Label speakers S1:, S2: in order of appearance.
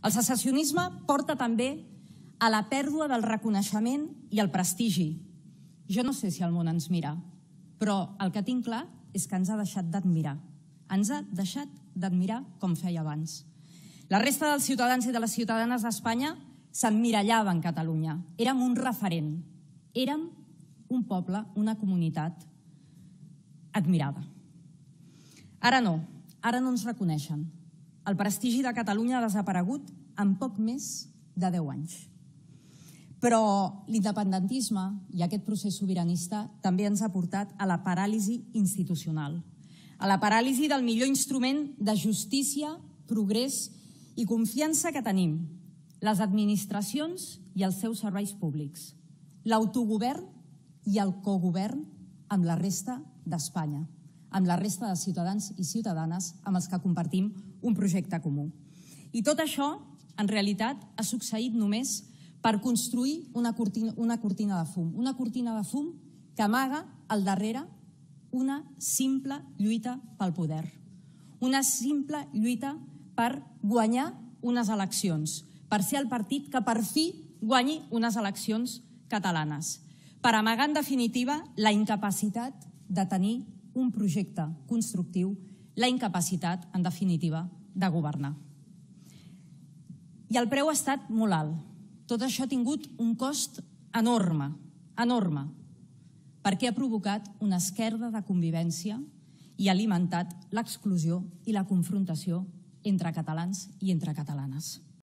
S1: El secessionisme porta també a la pèrdua del reconeixement i el prestigi. Jo no sé si el món ens mira, però el que tinc clar és que ens ha deixat d'admirar. Ens ha deixat d'admirar com feia abans. La resta dels ciutadans i de les ciutadanes d'Espanya s'admirallaven Catalunya. Érem un referent. Érem un poble, una comunitat admirada. Ara no, ara no ens reconeixen. El prestigi de Catalunya ha desaparegut en poc més de 10 anys. Però l'independentisme i aquest procés sobiranista també ens ha portat a la paràlisi institucional, a la paràlisi del millor instrument de justícia, progrés i confiança que tenim, les administracions i els seus serveis públics, l'autogovern i el cogovern amb la resta d'Espanya amb la resta de ciutadans i ciutadanes amb els que compartim un projecte comú. I tot això, en realitat, ha succeït només per construir una cortina, una cortina de fum. Una cortina de fum que amaga al darrere una simple lluita pel poder. Una simple lluita per guanyar unes eleccions, per ser el partit que per fi guanyi unes eleccions catalanes, per amagar en definitiva la incapacitat de tenir un projecte constructiu, la incapacitat, en definitiva, de governar. I el preu ha estat molt alt. Tot això ha tingut un cost enorme, enorme, perquè ha provocat una esquerda de convivència i ha alimentat l'exclusió i la confrontació entre catalans i entre catalanes.